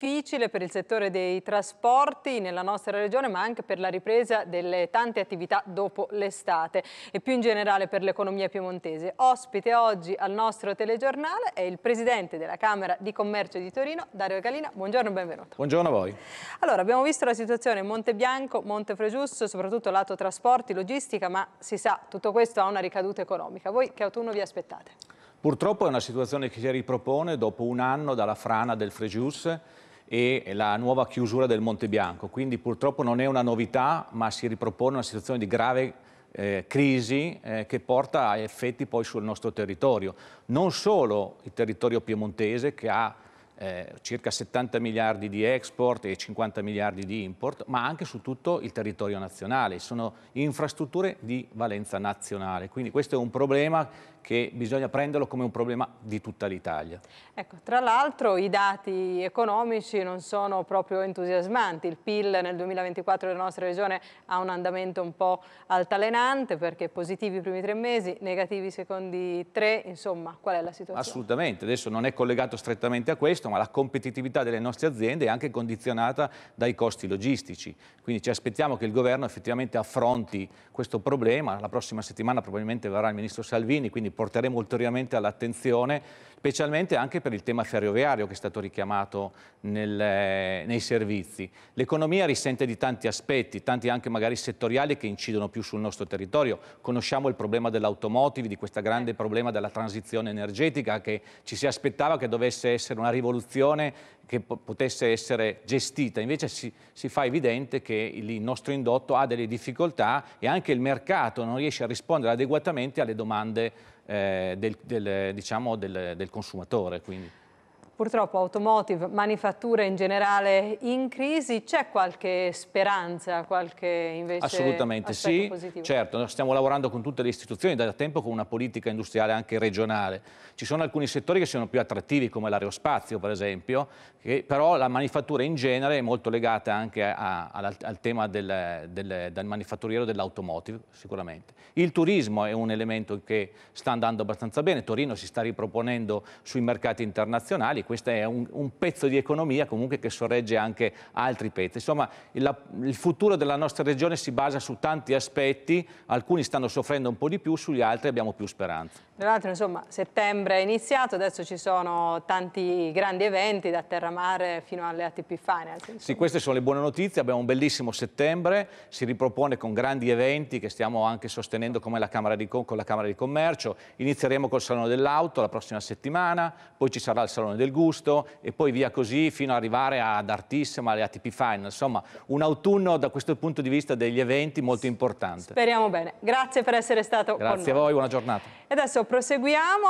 difficile per il settore dei trasporti nella nostra regione ma anche per la ripresa delle tante attività dopo l'estate e più in generale per l'economia piemontese. Ospite oggi al nostro telegiornale è il presidente della Camera di Commercio di Torino, Dario Galina. Buongiorno e benvenuto. Buongiorno a voi. Allora, abbiamo visto la situazione Monte Bianco, Monte Fregiusso, soprattutto lato trasporti, logistica, ma si sa, tutto questo ha una ricaduta economica. Voi che autunno vi aspettate? Purtroppo è una situazione che si ripropone dopo un anno dalla frana del Fregius e la nuova chiusura del Monte Bianco. Quindi purtroppo non è una novità, ma si ripropone una situazione di grave eh, crisi eh, che porta a effetti poi sul nostro territorio. Non solo il territorio piemontese che ha eh, circa 70 miliardi di export e 50 miliardi di import, ma anche su tutto il territorio nazionale. Sono infrastrutture di valenza nazionale, quindi questo è un problema che bisogna prenderlo come un problema di tutta l'Italia. Ecco, tra l'altro i dati economici non sono proprio entusiasmanti, il PIL nel 2024 della nostra regione ha un andamento un po' altalenante perché positivi i primi tre mesi, negativi i secondi tre, insomma qual è la situazione? Assolutamente, adesso non è collegato strettamente a questo, insomma, la competitività delle nostre aziende è anche condizionata dai costi logistici. Quindi ci aspettiamo che il governo effettivamente affronti questo problema. La prossima settimana probabilmente verrà il ministro Salvini, quindi porteremo ulteriormente all'attenzione specialmente anche per il tema ferroviario che è stato richiamato nel, nei servizi. L'economia risente di tanti aspetti, tanti anche magari settoriali che incidono più sul nostro territorio. Conosciamo il problema dell'automotive, di questo grande certo. problema della transizione energetica che ci si aspettava che dovesse essere una rivoluzione che potesse essere gestita. Invece si, si, fa evidente che il nostro indotto ha delle difficoltà e anche il mercato non riesce a rispondere adeguatamente alle domande eh, del, del, diciamo, del, del consumatore. Quindi. Purtroppo automotive, manifatture in generale in crisi, c'è qualche speranza, qualche invece Assolutamente sì, positivo? certo, stiamo lavorando con tutte le istituzioni da tempo con una politica industriale anche regionale. Ci sono alcuni settori che sono più attrattivi come l'aerospazio per esempio, che, però la manifattura in genere è molto legata anche a, a, al, al, tema del, del, del manifatturiero dell'automotive sicuramente. Il turismo è un elemento che sta andando abbastanza bene, Torino si sta riproponendo sui mercati internazionali, questo è un, un pezzo di economia comunque che sorregge anche altri pezzi. Insomma, il, il futuro della nostra regione si basa su tanti aspetti, alcuni stanno soffrendo un po' di più, sugli altri abbiamo più speranza. Tra l'altro, insomma, settembre è iniziato, adesso ci sono tanti grandi eventi da Terramare fino alle ATP Finals. Sì, queste sono le buone notizie, abbiamo un bellissimo settembre, si ripropone con grandi eventi che stiamo anche sostenendo come la Camera di, con la Camera di Commercio, inizieremo col Salone dell'Auto la prossima settimana, poi ci sarà il Salone del Gruppo, gusto e poi via così fino ad arrivare ad Artissima, alle ATP Final. Insomma, un autunno da questo punto di vista degli eventi molto importante. Speriamo bene. Grazie per essere stato Grazie con noi. Grazie a voi, buona giornata. E adesso proseguiamo.